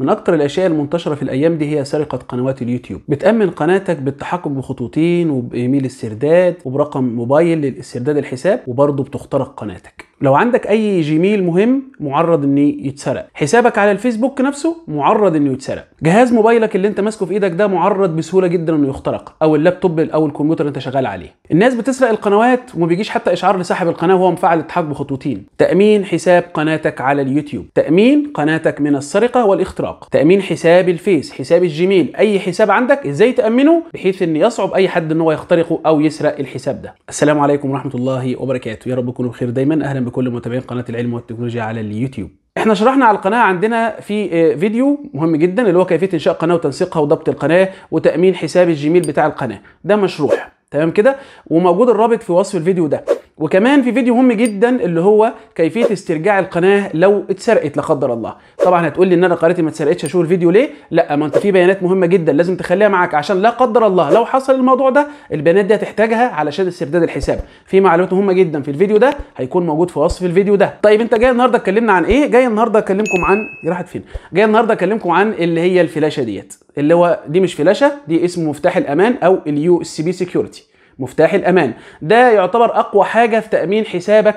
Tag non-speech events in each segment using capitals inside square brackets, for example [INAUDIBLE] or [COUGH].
من اكتر الاشياء المنتشره في الايام دي هي سرقه قنوات اليوتيوب بتامن قناتك بالتحكم بخطوطين وبايميل السرداد وبرقم موبايل للاسترداد الحساب وبرضه بتخترق قناتك لو عندك اي جيميل مهم معرض انه يتسرق حسابك على الفيسبوك نفسه معرض انه يتسرق جهاز موبايلك اللي انت ماسكه في ايدك ده معرض بسهوله جدا انه يخترق او اللابتوب او الكمبيوتر اللي انت شغال عليه الناس بتسرق القنوات وما بيجيش حتى اشعار لصاحب القناه وهو مفعل الاتحاد بخطوتين تامين حساب قناتك على اليوتيوب تامين قناتك من السرقه والاختراق تامين حساب الفيس حساب الجيميل اي حساب عندك ازاي تامنه بحيث ان يصعب اي حد ان هو يخترقه او يسرق الحساب ده السلام عليكم ورحمه الله وبركاته يا رب تكونوا بخير دايما اهلا بكل متابعين قناه العلم والتكنولوجيا على اليوتيوب احنا شرحنا على القناه عندنا في آه، فيديو مهم جدا اللي هو كيفيه انشاء قناه وتنسيقها وضبط القناه وتامين حساب الجيميل بتاع القناه ده مشروع تمام كده وموجود الرابط في وصف الفيديو ده وكمان في فيديو مهم جدا اللي هو كيفيه استرجاع القناه لو اتسرقت لا قدر الله طبعا هتقول لي ان انا قناتي ما اتسرقتش اشوف الفيديو ليه لا ما انت في بيانات مهمه جدا لازم تخليها معاك عشان لا قدر الله لو حصل الموضوع ده البيانات دي هتحتاجها علشان استرداد الحساب في معلومات مهمه جدا في الفيديو ده هيكون موجود في وصف الفيديو ده طيب انت جاي النهارده اتكلمنا عن ايه جاي النهارده اكلمكم عن دي راحت فين جاي النهارده اكلمكم عن اللي هي الفلاشه ديت اللي هو دي مش فلاشه دي اسمه مفتاح الامان او اليو اس بي سكيورتي مفتاح الامان ده يعتبر اقوى حاجه في تامين حسابك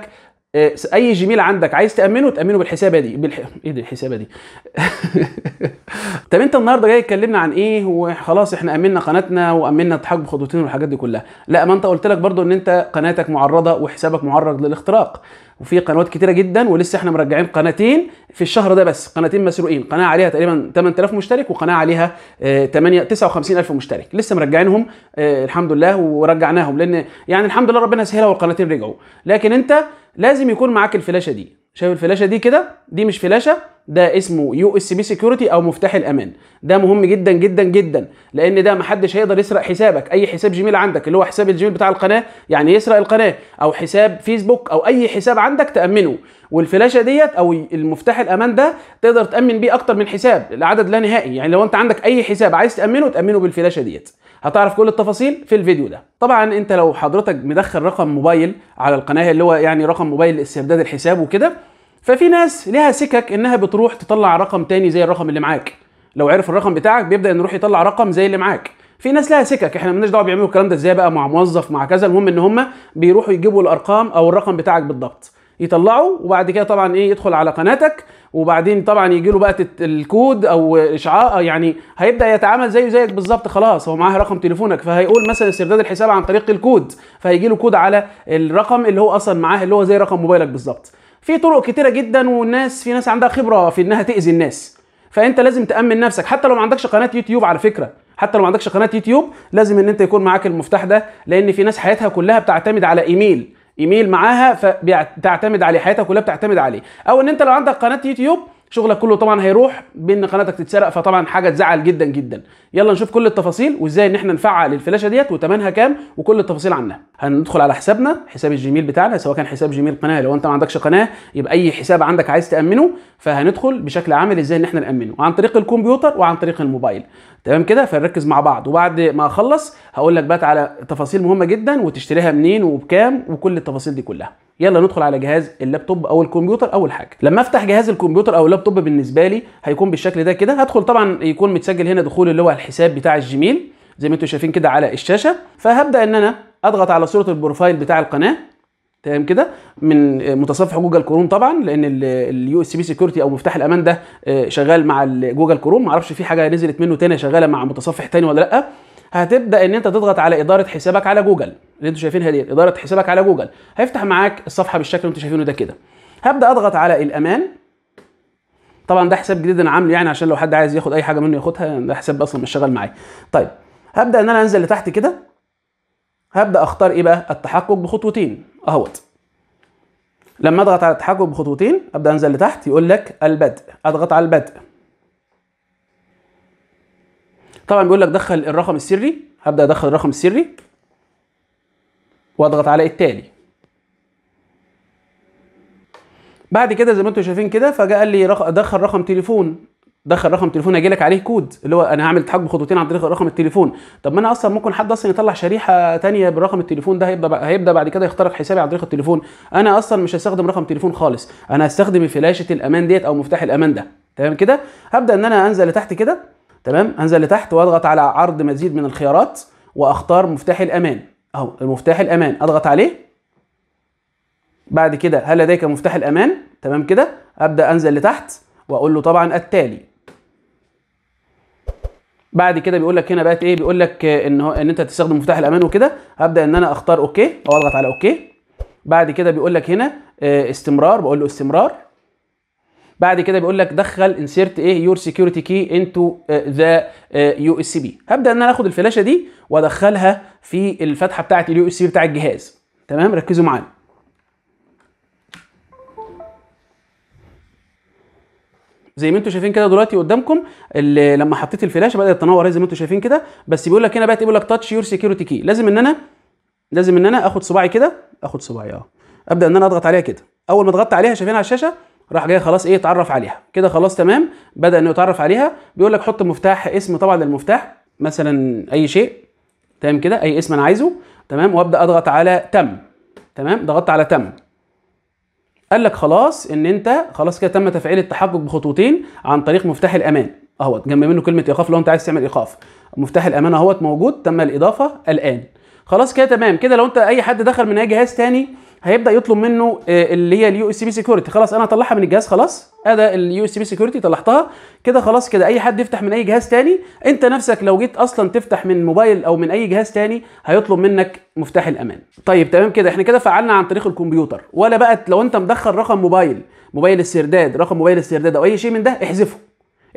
آه، اي جيميل عندك عايز تامنه تامنه بالحسابه دي بالح... ايه دي الحسابه دي [LAUGHS] طب انت النهارده جاي تكلمنا عن ايه وخلاص احنا امنا قناتنا وامنا التحق بخطوتين والحاجات دي كلها لا ما انت قلت لك برضو ان انت قناتك معرضه وحسابك معرض للاختراق وفي قنوات كتيره جدا ولسه احنا مرجعين قناتين في الشهر ده بس قناتين مسروقين قناه عليها تقريبا 8000 مشترك وقناه عليها 8 آه، 59000 مشترك لسه مرجعينهم آه، الحمد لله ورجعناهم لان يعني الحمد لله ربنا سهلها والقناتين رجعوا لكن انت لازم يكون معاك الفلاشه دي شايف الفلاشه دي كده دي مش فلاشه ده اسمه يو اس بي سيكيورتي او مفتاح الامان ده مهم جدا جدا جدا لان ده محدش هيقدر يسرق حسابك اي حساب جيميل عندك اللي هو حساب الجيميل بتاع القناه يعني يسرق القناه او حساب فيسبوك او اي حساب عندك تامنه والفلاشه ديت او المفتاح الامان ده تقدر تامن بيه اكتر من حساب لعدد لا نهائي يعني لو انت عندك اي حساب عايز تامنه تامنه بالفلاشه ديت هتعرف كل التفاصيل في الفيديو ده طبعا انت لو حضرتك مدخل رقم موبايل على القناه اللي هو يعني رقم موبايل استرداد الحساب وكده ففي ناس ليها سكك انها بتروح تطلع رقم تاني زي الرقم اللي معاك لو عرف الرقم بتاعك بيبدا انه يروح يطلع رقم زي اللي معاك في ناس لها سكك احنا مالناش دعوه بيعملوا الكلام ده ازاي بقى مع موظف مع كذا المهم ان هم بيروحوا يجيبوا الارقام او الرقم بتاعك بالضبط يطلعه وبعد كده طبعا ايه يدخل على قناتك وبعدين طبعا يجي له بقى الكود او اشعاع يعني هيبدا يتعامل زيه زيك بالظبط خلاص هو معاه رقم تليفونك فهيقول مثلا استرداد الحساب عن طريق الكود فهيجي له كود على الرقم اللي هو اصلا معاه اللي هو زي رقم موبايلك بالظبط في طرق كتيره جدا والناس في ناس عندها خبره في انها تاذي الناس فانت لازم تامن نفسك حتى لو ما عندكش قناه يوتيوب على فكره حتى لو ما عندكش قناه يوتيوب لازم ان انت يكون معاك المفتاح ده لان في ناس حياتها كلها بتعتمد على ايميل ايميل معاها فبتعتمد عليه حياتها كلها بتعتمد عليه او ان انت لو عندك قناه يوتيوب شغلك كله طبعا هيروح بان قناتك تتسرق فطبعا حاجه تزعل جدا جدا يلا نشوف كل التفاصيل وازاي ان احنا نفعل الفلاشه ديت وتمنها كام وكل التفاصيل عنها هندخل على حسابنا حساب الجيميل بتاعنا سواء كان حساب جيميل قناه لو انت ما عندكش قناه يبقى اي حساب عندك عايز تامنه فهندخل بشكل عامل ازاي ان احنا نامنه عن طريق الكمبيوتر وعن طريق الموبايل تمام كده فنركز مع بعض وبعد ما اخلص هقول لك بقى على تفاصيل مهمه جدا وتشتريها منين وبكام وكل التفاصيل دي كلها يلا ندخل على جهاز اللابتوب او الكمبيوتر اول حاجه لما افتح جهاز الكمبيوتر او اللابتوب بالنسبه لي هيكون بالشكل ده كده هدخل طبعا يكون متسجل هنا دخول اللي هو الحساب بتاع الجيميل زي ما انتم شايفين كده على الشاشه فهبدا ان انا اضغط على صوره البروفايل بتاع القناه تمام كده من متصفح جوجل كروم طبعا لان اليو اس بي سكيورتي او مفتاح الامان ده آه، شغال مع جوجل كروم معرفش في حاجه نزلت منه تاني شغاله مع متصفح تاني ولا لا هتبدا ان انت تضغط على اداره حسابك على جوجل اللي انتوا شايفينها دي اداره حسابك على جوجل هيفتح معاك الصفحه بالشكل اللي انتوا شايفينه ده كده هبدا اضغط على الامان طبعا ده حساب جديد انا عامله يعني عشان لو حد عايز ياخد اي حاجه منه ياخدها ده حساب اصلا مش شغال معايا طيب هبدا ان انا انزل لتحت كده هبدا اختار ايه بقى التحقق بخطوتين اهوت لما اضغط على التحكم بخطوتين ابدا انزل لتحت يقول لك البدء اضغط على البدء طبعا بيقول لك دخل الرقم السري هبدا ادخل الرقم السري واضغط على التالي بعد كده زي ما انتم شايفين كده فجاء لي دخل رقم تليفون دخل رقم تليفون هيجي لك عليه كود اللي هو انا هعمل تحجب بخطوتين عن طريق رقم التليفون طب ما انا اصلا ممكن حد اصلا يطلع شريحه ثانيه برقم التليفون ده هيبدا هيبدا بعد كده يخترق حسابي عن طريق التليفون انا اصلا مش هستخدم رقم تليفون خالص انا هستخدم فلاشه الامان ديت او مفتاح الامان ده تمام كده هبدا ان انا انزل لتحت كده تمام انزل لتحت واضغط على عرض مزيد من الخيارات واختار مفتاح الامان اهو المفتاح الامان اضغط عليه بعد كده هل لديك مفتاح الامان تمام كده ابدا انزل لتحت واقول له طبعا التالي بعد كده بيقول لك هنا بقت ايه بيقول لك ان هو ان انت تستخدم مفتاح الامان وكده هبدا ان انا اختار اوكي او اضغط على اوكي بعد كده بيقول لك هنا آه، استمرار بقول له استمرار بعد كده بيقول لك دخل انسيرت ايه يور سكيورتي كي انتو ذا يو اس بي هبدا ان انا اخد الفلاشه دي وادخلها في الفتحه بتاعه اليو اس بي بتاع الجهاز تمام ركزوا معايا زي ما انتم شايفين كده دلوقتي قدامكم اللي لما حطيت الفلاشه بدات تنور زي ما انتم شايفين كده بس بيقول لك هنا بقى بيقول لك تاتش يور سكيورتي كي لازم ان انا لازم ان انا اخد صباعي كده اخد صباعي اه ابدا ان انا اضغط عليها كده اول ما ضغطت عليها شايفينها على الشاشه راح جاي خلاص ايه اتعرف عليها كده خلاص تمام بدا انه يتعرف عليها بيقول لك حط مفتاح اسم طبعا للمفتاح مثلا اي شيء تمام كده اي اسم انا عايزه تمام وابدا اضغط على تم تمام ضغطت على تم قال لك خلاص ان انت خلاص كده تم تفعيل التحقق بخطوتين عن طريق مفتاح الامان اهوت جنب منه كلمه ايقاف لو انت عايز تعمل ايقاف مفتاح الامان اهوت موجود تم الاضافه الان خلاص كده تمام كده لو انت اي حد دخل من اي جهاز تاني هيبدا يطلب منه آه، اللي هي اليو اس بي سكيورتي خلاص انا هطلعها من الجهاز خلاص ادا اليو اس بي سكيورتي طلعتها كده خلاص كده اي حد يفتح من اي جهاز تاني انت نفسك لو جيت اصلا تفتح من موبايل او من اي جهاز تاني هيطلب منك مفتاح الامان طيب تمام كده احنا كده فعلنا عن طريق الكمبيوتر ولا بقى لو انت مدخل رقم موبايل موبايل السرداد رقم موبايل السرداد او اي شيء من ده احذفه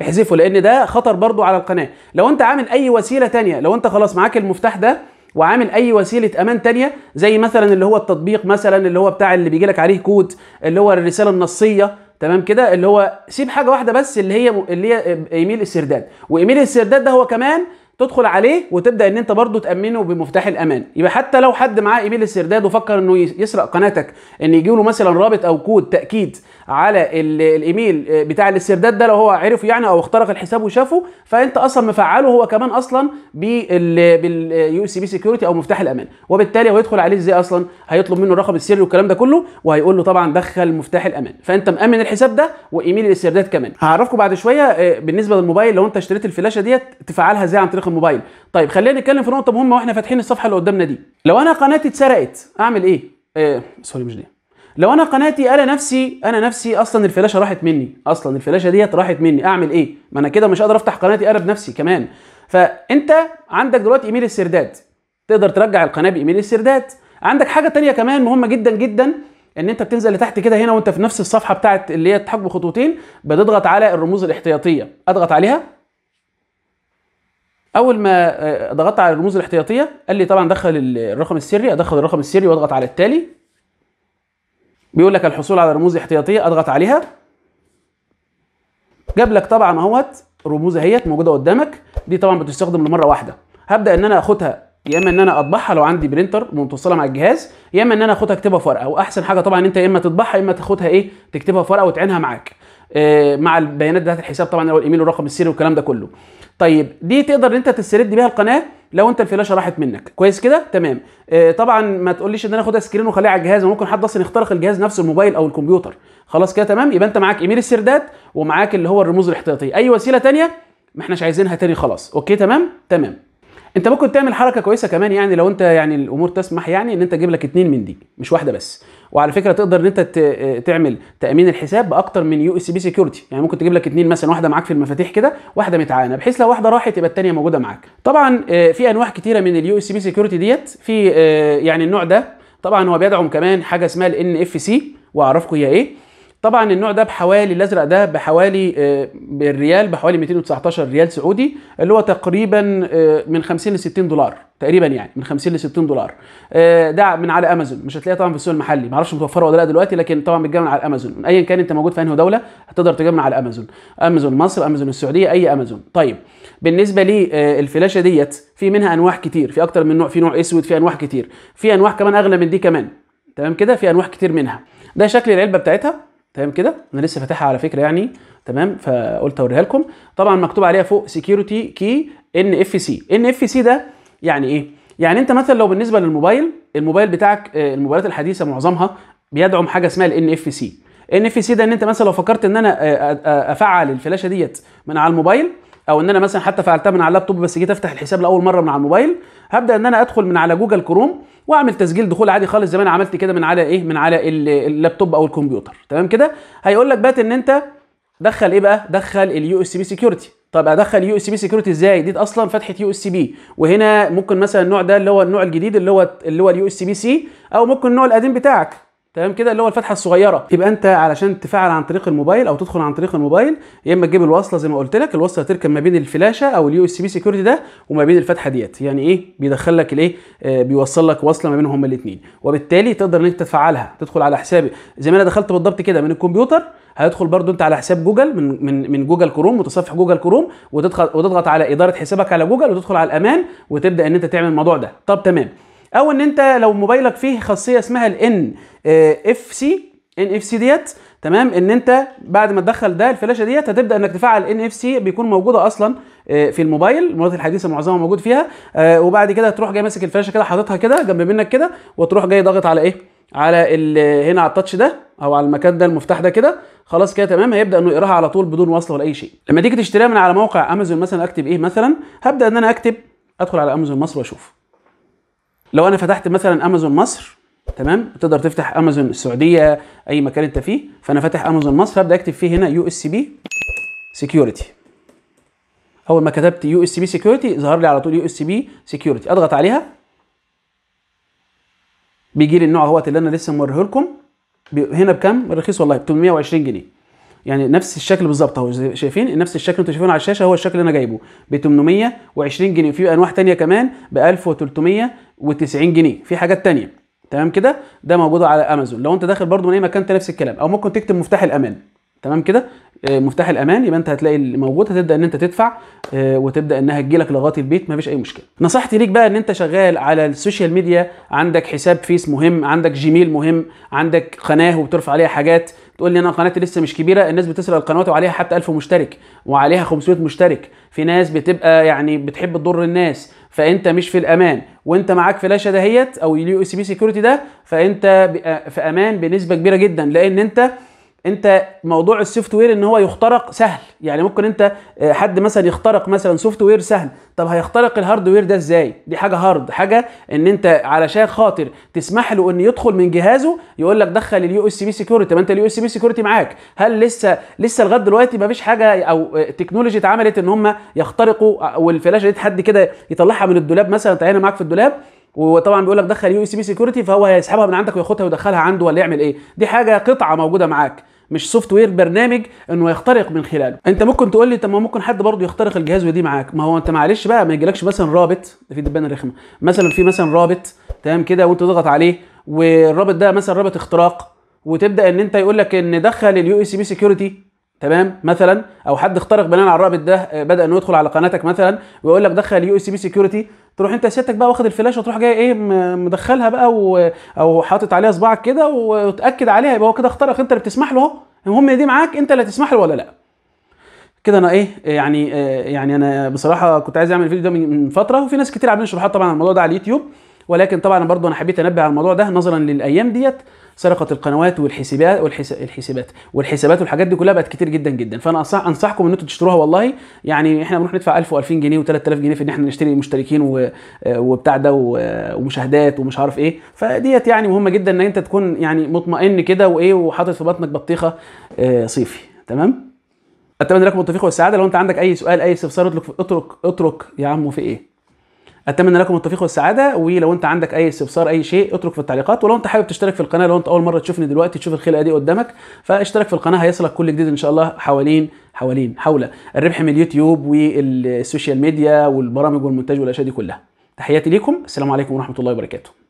احذفه لان ده خطر برضو على القناه لو انت عامل اي وسيله تانية لو انت خلاص معاك المفتاح ده وعامل اي وسيله امان تانية زي مثلا اللي هو التطبيق مثلا اللي هو بتاع اللي بيجي لك عليه كود اللي هو الرساله النصيه تمام كده اللي هو سيب حاجه واحده بس اللي هي اللي هي ايميل السرداد وايميل السرداد ده هو كمان تدخل عليه وتبدا ان انت برضه تامنه بمفتاح الامان يبقى حتى لو حد معاه ايميل السرداد وفكر انه يسرق قناتك ان يجي له مثلا رابط او كود تاكيد على الايميل آه، بتاع الاسترداد ده لو هو عرفه يعني او اخترق الحساب وشافه فانت اصلا مفعله هو كمان اصلا باليو آه، اس بي سكيورتي او مفتاح الامان وبالتالي هو يدخل عليه ازاي اصلا هيطلب منه الرقم السري والكلام ده كله وهيقول له طبعا دخل مفتاح الامان فانت مامن الحساب ده وايميل الاسترداد كمان هعرفكم بعد شويه آه، بالنسبه للموبايل لو انت اشتريت الفلاشه ديت تفعلها ازاي عن طريق الموبايل طيب خلينا نتكلم في نقطه مهمه واحنا فاتحين الصفحه اللي قدامنا دي لو انا قناتي اتسرقت اعمل ايه إيه؟ سوري مش دي لو انا قناتي انا نفسي انا نفسي اصلا الفلاشه راحت مني اصلا الفلاشه ديت راحت مني اعمل ايه ما انا كده مش قادر افتح قناتي انا بنفسي كمان فانت عندك دلوقتي ايميل السرداد تقدر ترجع القناه بايميل السرداد عندك حاجه تانية كمان مهمه جدا جدا ان انت بتنزل لتحت كده هنا وانت في نفس الصفحه بتاعت اللي هي تحجب خطوتين بتضغط على الرموز الاحتياطيه اضغط عليها اول ما آه، ضغطت على الرموز الاحتياطيه قال لي طبعا دخل الرقم السري ادخل الرقم السري واضغط على التالي بيقول لك الحصول على رموز احتياطيه اضغط عليها جاب لك طبعا اهوت رموز اهيت موجوده قدامك دي طبعا بتستخدم لمره واحده هبدا ان انا اخدها يا اما ان انا اطبعها لو عندي برينتر متوصله مع الجهاز يا اما ان انا اخدها اكتبها في ورقه واحسن حاجه طبعا انت يا اما تطبعها يا اما تاخدها ايه تكتبها في ورقه وتعينها معاك إيه مع البيانات بتاعت الحساب طبعا اللي هو الايميل والرقم السري والكلام ده كله طيب دي تقدر ان انت تسترد بيها القناه لو انت الفلاشه راحت منك كويس كده تمام آه طبعا ما تقوليش ان انا اخدها سكرين واخليها على الجهاز ممكن حد اصلا يخترق الجهاز نفسه الموبايل او الكمبيوتر خلاص كده تمام يبقى انت معاك ايميل السردات ومعاك اللي هو الرموز الاحتياطيه اي وسيله ثانيه ما احناش عايزينها تاني خلاص اوكي تمام تمام انت ممكن تعمل حركه كويسه كمان يعني لو انت يعني الامور تسمح يعني ان انت تجيب لك اتنين من دي مش واحده بس وعلى فكره تقدر ان انت تعمل تامين الحساب باكتر من يو اس بي سكيورتي يعني ممكن تجيب لك اثنين مثلا واحده معاك في المفاتيح كده واحده متعانه بحيث لو واحده راحت يبقى الثانيه موجوده معاك طبعا آه، في انواع كتيره من اليو اس بي سكيورتي ديت في آه، يعني النوع ده طبعا هو بيدعم كمان حاجه اسمها ان اف سي واعرفكم هي ايه طبعا النوع ده بحوالي الازرق ده بحوالي آه، بالريال بحوالي 219 ريال سعودي اللي هو تقريبا آه، من 50 ل 60 دولار تقريبا يعني من 50 ل 60 دولار آه، ده من على امازون مش هتلاقيه طبعا في السوق المحلي معرفش متوفره ولا لا دلوقتي لكن طبعا بتجمع على امازون ايا كان انت موجود في انهي دوله هتقدر تجمع على امازون امازون مصر امازون السعوديه اي امازون طيب بالنسبه للفلاشه ديت في منها انواع كتير في اكتر من نوع في نوع اسود في انواع كتير في انواع كمان اغلى من دي كمان تمام كده في انواع كتير منها ده شكل العلبه بتاعتها تمام كده انا لسه فاتحها على فكره يعني تمام فقلت اوريها لكم طبعا مكتوب عليها فوق سكيورتي كي ان اف سي ان اف سي ده يعني ايه يعني انت مثلا لو بالنسبه للموبايل الموبايل بتاعك آه، الموبايلات الحديثه معظمها بيدعم حاجه اسمها الان اف سي ان اف سي ده ان انت مثلا لو فكرت ان انا آه، آه، افعل الفلاشه ديت من على الموبايل او ان انا مثلا حتى فعلتها من على اللابتوب بس جيت افتح الحساب لاول مره من على الموبايل هبدا ان انا ادخل من على جوجل كروم واعمل تسجيل دخول عادي خالص زي ما انا عملت كده من على ايه من على اللابتوب او الكمبيوتر تمام كده هيقول لك بقى ان انت دخل ايه بقى دخل اليو اس بي سكيورتي طب ادخل يو اس بي سكيورتي ازاي دي اصلا فتحه يو اس بي وهنا ممكن مثلا النوع ده اللي هو النوع الجديد اللي هو اللي هو اليو اس بي سي او ممكن النوع القديم بتاعك تمام كده اللي هو الفتحه الصغيره يبقى انت علشان تفعل عن طريق الموبايل او تدخل عن طريق الموبايل يا اما تجيب الوصله زي ما قلت لك الوصله تركب ما بين الفلاشه او اليو اس بي سيكيورتي ده وما بين الفتحه ديت يعني ايه بيدخل لك الايه آه، بيوصل لك وصله ما بينهم هما الاثنين وبالتالي تقدر انك تفعلها تدخل على حسابي زي ما انا دخلت بالضبط كده من الكمبيوتر هتدخل برضو انت على حساب جوجل من من من جوجل كروم متصفح جوجل كروم وتدخل وتضغط على اداره حسابك على جوجل وتدخل على الامان وتبدا ان انت تعمل الموضوع ده طب تمام او ان انت لو موبايلك فيه خاصيه اسمها ان اف سي ان اف سي ديت تمام ان انت بعد ما تدخل ده الفلاشه ديت هتبدا انك تفعل ان اف سي بيكون موجوده اصلا آه، في الموبايل المواد الحديثه معظمها موجود فيها آه، وبعد كده تروح جاي ماسك الفلاشه كده حاططها كده جنب منك كده وتروح جاي ضاغط على ايه على هنا على التاتش ده او على المكان ده المفتاح ده كده خلاص كده تمام هيبدا انه يقراها على طول بدون وصل ولا اي شيء لما تيجي تشتريها من على موقع امازون مثلا اكتب ايه مثلا هبدا ان انا اكتب ادخل على امازون مصر واشوف لو انا فتحت مثلا امازون مصر تمام تقدر تفتح امازون السعوديه اي مكان انت فيه فانا فاتح امازون مصر هبدا اكتب فيه هنا يو اس سي بي سكيورتي اول ما كتبت يو اس بي سكيورتي ظهر لي على طول يو اس بي سكيورتي اضغط عليها بيجي لي النوع اهوت اللي انا لسه موريه لكم هنا بكام رخيص والله ب 820 جنيه يعني نفس الشكل بالظبط اهو شايفين نفس الشكل انتوا شايفينه على الشاشه هو الشكل اللي انا جايبه ب 820 جنيه في انواع ثانيه كمان ب 1390 جنيه في حاجات ثانيه تمام كده ده موجود على امازون لو انت داخل برضو من اي مكان انت نفس الكلام او ممكن تكتب مفتاح الامان تمام كده آه، مفتاح الامان يبقى انت هتلاقي اللي موجود هتبدا ان انت تدفع آه، وتبدا انها تجيلك لغايه البيت مفيش اي مشكله نصيحتي ليك بقى ان انت شغال على السوشيال ميديا عندك حساب فيس مهم عندك جيميل مهم عندك قناه وبترفع عليها حاجات تقول لي انا قناتي لسه مش كبيره الناس بتسال القنوات وعليها حتى 1000 مشترك وعليها 500 مشترك في ناس بتبقى يعني بتحب تضر الناس فانت مش في الأمان وانت معاك فلاشه دهيت او اليو اس بي سكيورتي ده فانت آه، في امان بنسبه كبيره جدا لان انت انت موضوع السوفت وير ان هو يخترق سهل يعني ممكن انت آه، حد مثلا يخترق مثلا سوفت وير سهل طب هيخترق الهارد وير ده ازاي دي حاجه هارد حاجه ان انت علشان خاطر تسمح له ان يدخل من جهازه يقول لك دخل اليو اس بي سكيورتي ما انت اليو اس بي سكيورتي معاك هل لسه لسه لغايه دلوقتي ما فيش حاجه او تكنولوجي آه، اتعملت ان هم يخترقوا آه، والفلاشه دي حد كده يطلعها من الدولاب مثلا تعينها معاك في الدولاب وطبعا بيقول لك دخل يو اس بي سكيورتي فهو هيسحبها من عندك وياخدها ويدخلها عنده ولا يعمل ايه دي حاجه قطعه موجوده معاك مش سوفت وير برنامج انه يخترق من خلاله انت ممكن تقول لي طب ما ممكن حد برضه يخترق الجهاز ودي معاك ما هو انت معلش بقى ما يجيلكش مثلا رابط ده في دبانه رخمه مثلا في مثلا رابط تمام كده وانت تضغط عليه والرابط ده مثلا رابط اختراق وتبدا ان انت يقول لك ان دخل اليو اس بي سكيورتي تمام مثلا او حد اخترق بناء على الرابط ده آه، بدا انه يدخل على قناتك مثلا ويقول لك دخل اليو اس بي سكيورتي تروح انت سيادتك بقى واخد الفلاشه وتروح جاي ايه مدخلها بقى و... او حاطط عليها صباعك كده وتاكد عليها يبقى هو كده اخترق انت اللي بتسمح له اهو المهم دي معاك انت اللي هتسمح له ولا لا كده انا ايه يعني آه، يعني انا بصراحه كنت عايز اعمل الفيديو ده من فتره وفي ناس كتير عاملين شروحات طبعا الموضوع ده على اليوتيوب ولكن طبعا برضو انا حبيت انبه على الموضوع ده نظرا للايام ديت سرقت القنوات والحسابات والحسابات والحسابات والحاجات دي كلها بقت كتير جدا جدا فانا أنصح انصحكم ان انتم تشتروها والله يعني احنا بنروح ندفع 1000 و2000 جنيه و3000 جنيه في ان احنا نشتري مشتركين وبتاع ده ومشاهدات ومش عارف ايه فديت يعني مهمه جدا ان انت تكون يعني مطمئن كده وايه وحاطط في بطنك بطيخه آه، صيفي تمام اتمنى لكم التوفيق والسعاده لو انت عندك اي سؤال اي استفسار اترك اترك اترك يا عم في ايه اتمنى لكم التوفيق والسعاده ولو انت عندك اي استفسار اي شيء اترك في التعليقات ولو انت حابب تشترك في القناه لو انت اول مره تشوفني دلوقتي تشوف الخلقه دي قدامك فاشترك في القناه هيصلك كل جديد ان شاء الله حوالين حوالين حول الربح من اليوتيوب والسوشيال ميديا والبرامج والمونتاج والاشياء دي كلها تحياتي ليكم السلام عليكم ورحمه الله وبركاته